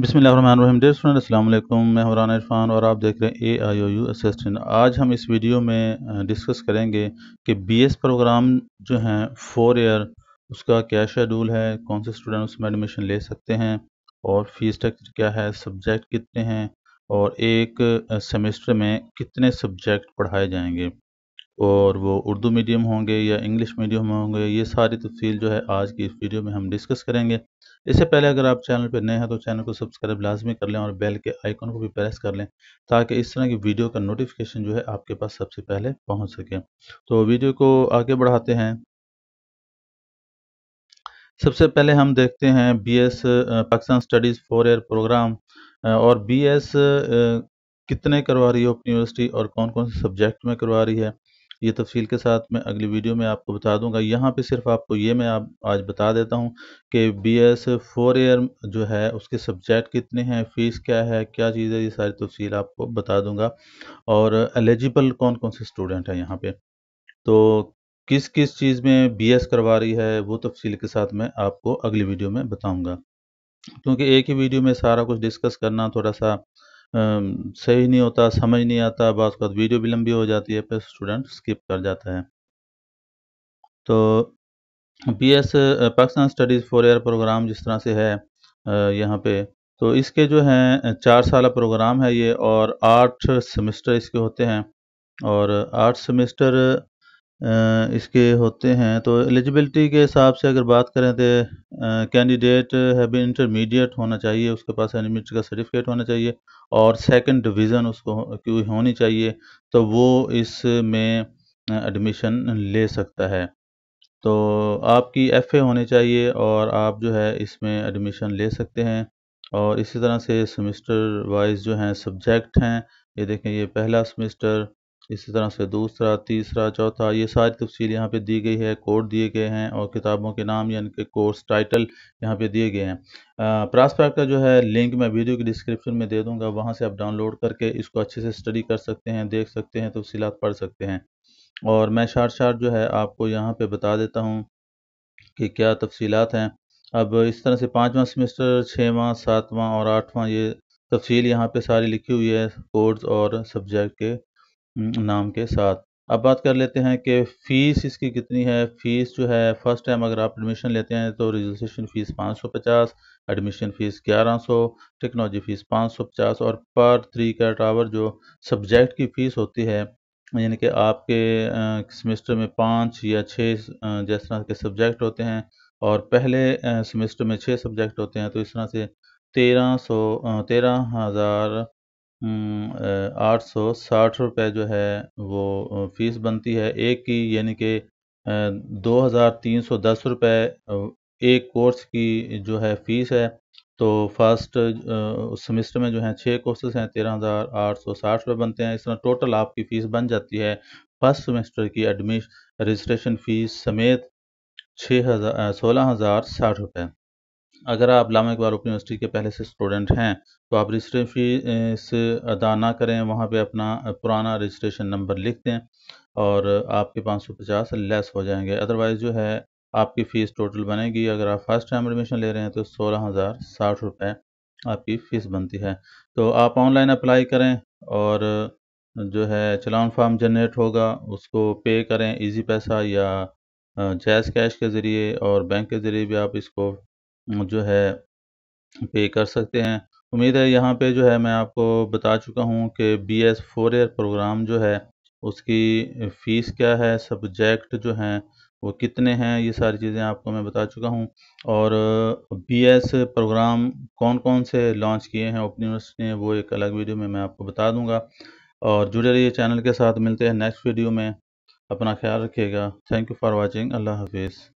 बिसमीम स्टूडेंट अल्लाम मैं हमरान इरफान और आप देख रहे हैं ए आई ओ यू असिस्टेंट आज हम इस वीडियो में डिस्कस करेंगे कि बी एस प्रोग्राम जो हैं फोर ईयर उसका क्या शेड्यूल है कौन से स्टूडेंट उसमें एडमिशन ले सकते हैं और फीस स्ट्रक्चर क्या है सब्जेक्ट कितने हैं और एक सेमेस्टर में कितने सब्जेक्ट पढ़ाए जाएंगे और वो उर्दू मीडियम होंगे या इंग्लिश मीडियम होंगे ये सारी तफसील जो है आज की इस वीडियो में हम डिस्कस करेंगे इससे पहले अगर आप चैनल पर नए हैं तो चैनल को सब्सक्राइब लाजमी कर लें और बेल के आइकन को भी प्रेस कर लें ताकि इस तरह की वीडियो का नोटिफिकेशन जो है आपके पास सबसे पहले पहुंच सके तो वीडियो को आगे बढ़ाते हैं सबसे पहले हम देखते हैं B S Pakistan studies for year program और बी एस कितने करवा रही है अपनी यूनिवर्सिटी और कौन कौन से सब्जेक्ट में करवा रही है ये तफसील के साथ मैं अगली वीडियो में आपको बता दूंगा यहाँ पे सिर्फ आपको ये मैं आप आज बता देता हूँ कि बी एस फोर ईयर जो है उसके सब्जेक्ट कितने हैं फ़ीस क्या है क्या चीज़ है ये सारी तफसील आपको बता दूंगा और एलिजिबल कौन कौन से स्टूडेंट हैं यहाँ पे तो किस किस चीज़ में बी एस करवा रही है वो तफसील के साथ मैं आपको अगली वीडियो में बताऊँगा क्योंकि एक ही वीडियो में सारा कुछ डिस्कस करना थोड़ा सा सही नहीं होता समझ नहीं आता बाद उसके बाद वीडियो भी लंबी हो जाती है फिर स्टूडेंट स्किप कर जाता है तो P S Pakistan studies for year program जिस तरह से है यहाँ पे तो इसके जो हैं चार साल प्रोग्राम है ये और आठ सेमेस्टर इसके होते हैं और आठ सेमेस्टर इसके होते हैं तो एलिजिबिलिटी के हिसाब से अगर बात करें तो कैंडिडेट है भी इंटरमीडिएट होना चाहिए उसके पास एनिमिट का सर्टिफिकेट होना चाहिए और सेकंड डिवीज़न उसको क्यों होनी चाहिए तो वो इस में एडमिशन ले सकता है तो आपकी एफ ए होनी चाहिए और आप जो है इसमें एडमिशन ले सकते हैं और इसी तरह से सेमिस्टर वाइज जो हैं सब्जेक्ट हैं ये देखें ये पहला सेमिस्टर इसी तरह से दूसरा तीसरा चौथा ये सारी तफसील यहाँ पे दी गई है कोड दिए गए हैं और किताबों के नाम यानी कि कोर्स टाइटल यहाँ पे दिए गए हैं प्रॉस्पेक्ट का जो है लिंक मैं वीडियो के डिस्क्रिप्शन में दे दूँगा वहाँ से आप डाउनलोड करके इसको अच्छे से स्टडी कर सकते हैं देख सकते हैं तफसीत पढ़ सकते हैं और मैं शार्ट शार जो है आपको यहाँ पर बता देता हूँ कि क्या तफसीत हैं अब इस तरह से पाँचवा सेमेस्टर छःवा सातवां और आठवां ये तफसील यहाँ पे सारी लिखी हुई है कोर्स और सब्जेक्ट के नाम के साथ अब बात कर लेते हैं कि फ़ीस इसकी कितनी है फ़ीस जो है फ़र्स्ट टाइम अगर आप एडमिशन लेते हैं तो रजिस्ट्रेशन फ़ीस पाँच सौ पचास एडमिशन फ़ीस ग्यारह सौ टेक्नोलॉजी फ़ीस पाँच सौ पचास और पर थ्री कैट आवर जो सब्जेक्ट की फ़ीस होती है यानी कि आपके सेमेस्टर में पाँच या छः जिस तरह के सब्जेक्ट होते हैं और पहले सेमेस्टर में छः सब्जेक्ट होते हैं तो इस तरह से तेरह सौ तेरह हज़ार हम्म, आठ सौ साठ रुपये जो है वो फ़ीस बनती है एक की यानी कि दो हज़ार तीन सौ दस रुपये एक कोर्स की जो है फ़ीस है तो फर्स्ट सेमेस्टर में जो है छः कोर्सेज हैं तेरह हज़ार आठ सौ साठ रुपये बनते हैं इस तरह टोटल आपकी फ़ीस बन जाती है फर्स्ट सेमेस्टर की एडमिश रजिस्ट्रेशन फ़ीस समेत छः हज़ार सोलह हज़ार साठ रुपये अगर आप लामा इकबाल ओपन यूनिवर्सिटी के पहले से स्टूडेंट हैं तो आप रजिस्ट्रेशन फ़ीस अदा ना करें वहाँ पे अपना पुराना रजिस्ट्रेशन नंबर लिख दें और आपके पाँच सौ पचास लेस हो जाएंगे अदरवाइज़ जो है आपकी फ़ीस टोटल बनेगी अगर आप फर्स्ट टाइम एडमिशन ले रहे हैं तो सोलह हज़ार साठ रुपये आपकी फ़ीस बनती है तो आप ऑनलाइन अप्लाई करें और जो है चलान फार्म जनरेट होगा उसको पे करें इजी पैसा या जैज़ कैश के ज़रिए और बैंक के ज़रिए भी आप इसको जो है पे कर सकते हैं उम्मीद है यहाँ पे जो है मैं आपको बता चुका हूँ कि B S four year program जो है उसकी फ़ीस क्या है सब्जेक्ट जो हैं वो कितने हैं ये सारी चीज़ें आपको मैं बता चुका हूँ और बी एस प्रोग्राम कौन कौन से लॉन्च किए हैं ओपन यूनिवर्सिटी ने वो एक अलग वीडियो में मैं आपको बता दूँगा और जुड़े रहिए चैनल के साथ मिलते हैं नेक्स्ट वीडियो में अपना ख्याल रखिएगा थैंक यू फॉर वॉचिंग अल्लाह हाफिज़